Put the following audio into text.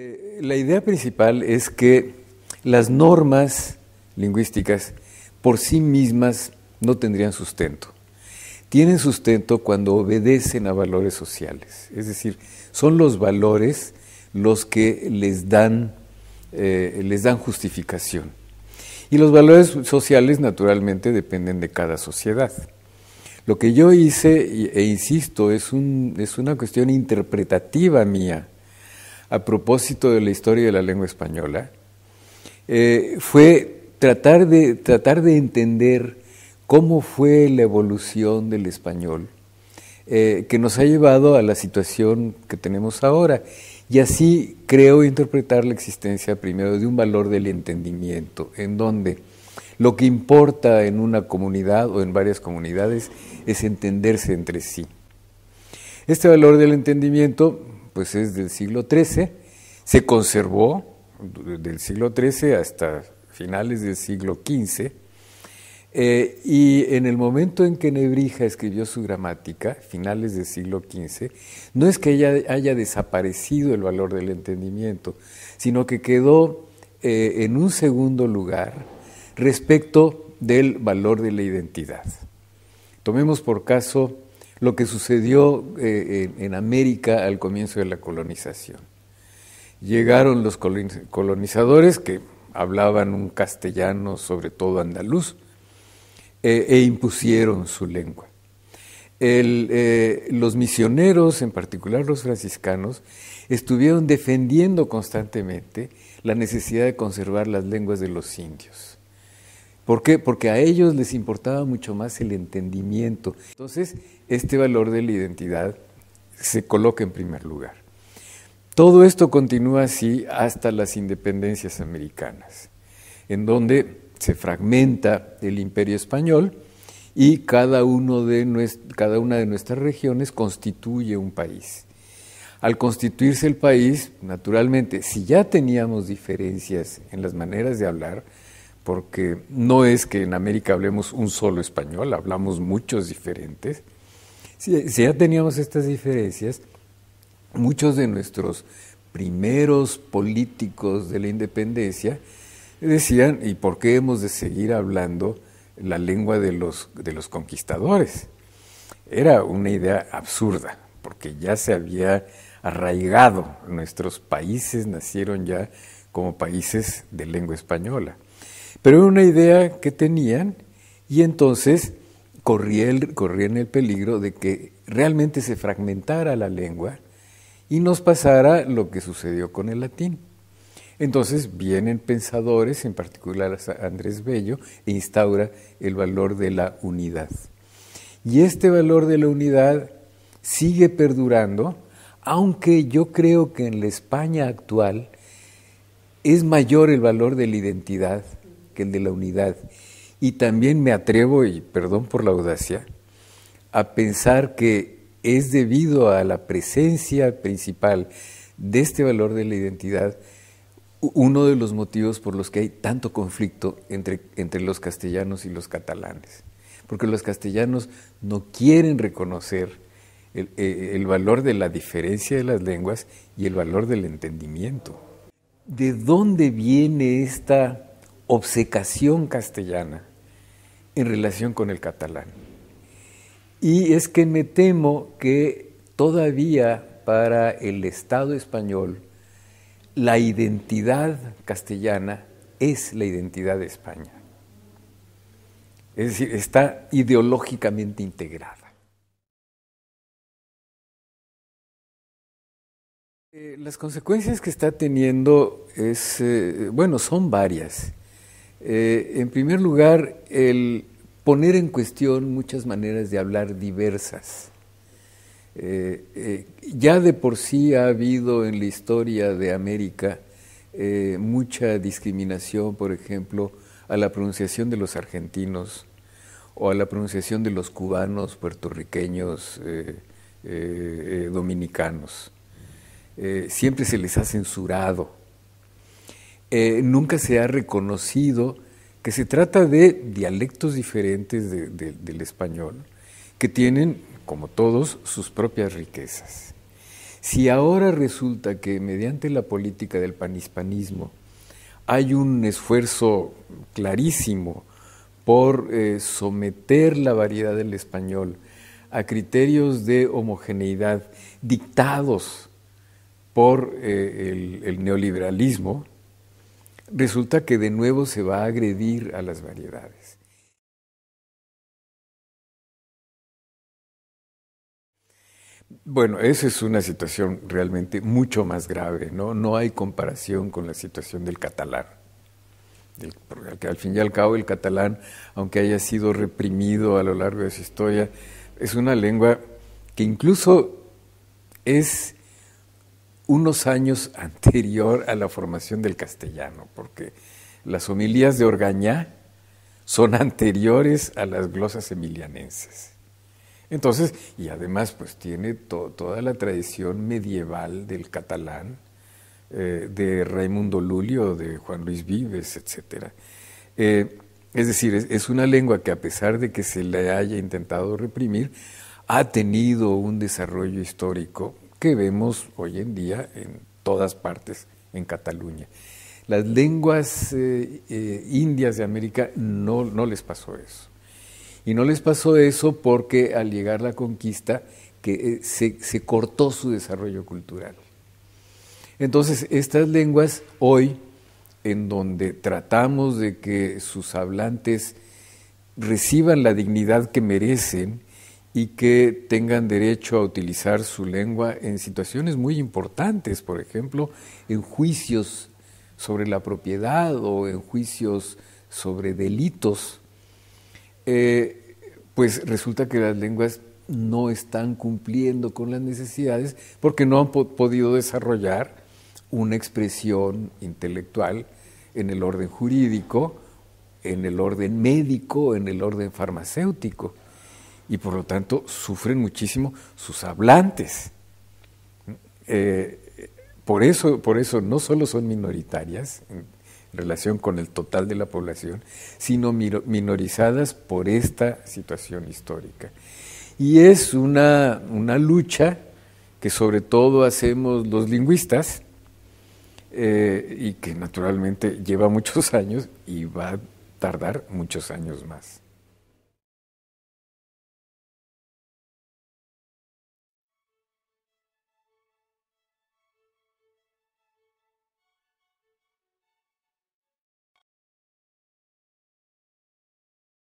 Eh, la idea principal es que las normas lingüísticas por sí mismas no tendrían sustento. Tienen sustento cuando obedecen a valores sociales. Es decir, son los valores los que les dan, eh, les dan justificación. Y los valores sociales naturalmente dependen de cada sociedad. Lo que yo hice, e insisto, es, un, es una cuestión interpretativa mía a propósito de la historia de la lengua española, eh, fue tratar de, tratar de entender cómo fue la evolución del español eh, que nos ha llevado a la situación que tenemos ahora. Y así creo interpretar la existencia primero de un valor del entendimiento, en donde lo que importa en una comunidad o en varias comunidades es entenderse entre sí. Este valor del entendimiento pues es del siglo XIII, se conservó del siglo XIII hasta finales del siglo XV, eh, y en el momento en que Nebrija escribió su gramática, finales del siglo XV, no es que haya, haya desaparecido el valor del entendimiento, sino que quedó eh, en un segundo lugar respecto del valor de la identidad. Tomemos por caso lo que sucedió eh, en América al comienzo de la colonización. Llegaron los colonizadores que hablaban un castellano, sobre todo andaluz, eh, e impusieron su lengua. Eh, los misioneros, en particular los franciscanos, estuvieron defendiendo constantemente la necesidad de conservar las lenguas de los indios. ¿Por qué? Porque a ellos les importaba mucho más el entendimiento. Entonces, este valor de la identidad se coloca en primer lugar. Todo esto continúa así hasta las independencias americanas, en donde se fragmenta el imperio español y cada, cada una de nuestras regiones constituye un país. Al constituirse el país, naturalmente, si ya teníamos diferencias en las maneras de hablar, porque no es que en América hablemos un solo español, hablamos muchos diferentes. Si, ya teníamos estas diferencias, muchos de nuestros primeros políticos de la independencia decían, ¿y por qué hemos de seguir hablando la lengua de los, de los conquistadores? Era una idea absurda, porque ya se había arraigado, nuestros países nacieron ya como países de lengua española. Pero era una idea que tenían y entonces corrían corría el peligro de que realmente se fragmentara la lengua y nos pasara lo que sucedió con el latín. Entonces vienen pensadores, en particular Andrés Bello, e instaura el valor de la unidad. Y este valor de la unidad sigue perdurando, aunque yo creo que en la España actual es mayor el valor de la identidad de la unidad. Y también me atrevo, y perdón por la audacia, a pensar que es debido a la presencia principal de este valor de la identidad uno de los motivos por los que hay tanto conflicto entre, entre los castellanos y los catalanes. Porque los castellanos no quieren reconocer el, e, el, valor de la diferencia de las lenguas y el valor del entendimiento. ¿De dónde viene esta obsecación castellana en relación con el catalán. Y es que me temo que todavía para el Estado español la identidad castellana es la identidad de España. Es decir, está ideológicamente integrada. Eh, las consecuencias que está teniendo es, eh, bueno, son varias. Eh, en primer lugar, el poner en cuestión muchas maneras de hablar diversas. Eh, eh, ya de por sí ha habido en la historia de América mucha discriminación, por ejemplo, a la pronunciación de los argentinos o a la pronunciación de los cubanos, puertorriqueños, dominicanos. siempre se les ha censurado eh, nunca se ha reconocido que se trata de dialectos diferentes del español, que tienen, como todos, sus propias riquezas. Si ahora resulta que mediante la política del panhispanismo hay un esfuerzo clarísimo por eh, someter la variedad del español a criterios de homogeneidad dictados por eh, el neoliberalismo, resulta que de nuevo se va a agredir a las variedades. Bueno, esa es una situación realmente mucho más grave, ¿no? No hay comparación con la situación del catalán. porque al fin y al cabo el catalán, aunque haya sido reprimido a lo largo de su historia, es una lengua que incluso es unos años anterior a la formación del castellano, porque las homilías de Orgañá son anteriores a las glosas emilianenses. Entonces, y además pues tiene toda la tradición medieval del catalán, eh, de Raimundo Lulio, de Juan Luis Vives, etc. Eh, es decir, es, es una lengua que a pesar de que se le haya intentado reprimir, ha tenido un desarrollo histórico que vemos hoy en día en todas partes en Cataluña. Las lenguas eh, eh, indias de América no, no les pasó eso. Y no les pasó eso porque al llegar la conquista que, eh, se, se cortó su desarrollo cultural. Entonces, estas lenguas hoy, en donde tratamos de que sus hablantes reciban la dignidad que merecen, y que tengan derecho a utilizar su lengua en situaciones muy importantes, por ejemplo, en juicios sobre la propiedad o en juicios sobre delitos, eh, pues resulta que las lenguas no están cumpliendo con las necesidades porque no han podido desarrollar una expresión intelectual en el orden jurídico, en el orden médico, en el orden farmacéutico y por lo tanto sufren muchísimo sus hablantes. Eh, por, eso, por eso no solo son minoritarias en relación con el total de la población, sino minorizadas por esta situación histórica. Y es una, lucha que sobre todo hacemos los lingüistas eh, y que naturalmente lleva muchos años y va a tardar muchos años más.